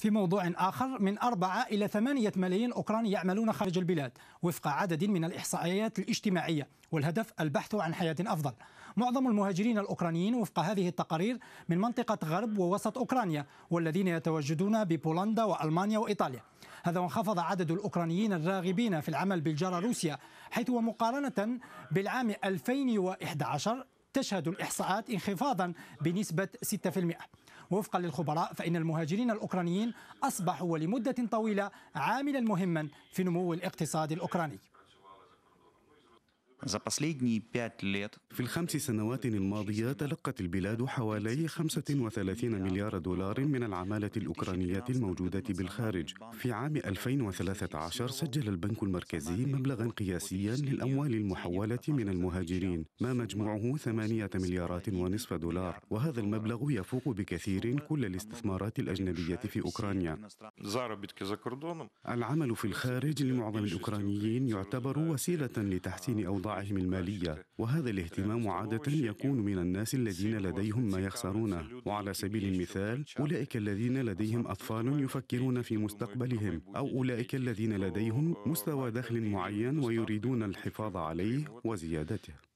في موضوع آخر من أربعة إلى ثمانية ملايين أوكراني يعملون خارج البلاد وفق عدد من الإحصائيات الاجتماعية والهدف البحث عن حياة أفضل معظم المهاجرين الأوكرانيين وفق هذه التقارير من منطقة غرب ووسط أوكرانيا والذين يتواجدون ببولندا وألمانيا وإيطاليا هذا وانخفض عدد الأوكرانيين الراغبين في العمل بالجارة روسيا حيث ومقارنة بالعام 2011 تشهد الإحصاءات انخفاضا بنسبة 6% وفقا للخبراء فإن المهاجرين الأوكرانيين أصبحوا لمدة طويلة عاملا مهما في نمو الاقتصاد الأوكراني في الخمس سنوات الماضية تلقت البلاد حوالي 35 مليار دولار من العمالة الأوكرانية الموجودة بالخارج في عام 2013 سجل البنك المركزي مبلغا قياسيا للأموال المحولة من المهاجرين ما مجموعه 8 مليارات ونصف دولار وهذا المبلغ يفوق بكثير كل الاستثمارات الأجنبية في أوكرانيا العمل في الخارج لمعظم الأوكرانيين يعتبر وسيلة لتحسين أوضاع المطاعم المالية وهذا الاهتمام عادة يكون من الناس الذين لديهم ما يخسرونه وعلى سبيل المثال أولئك الذين لديهم أطفال يفكرون في مستقبلهم أو أولئك الذين لديهم مستوى دخل معين ويريدون الحفاظ عليه وزيادته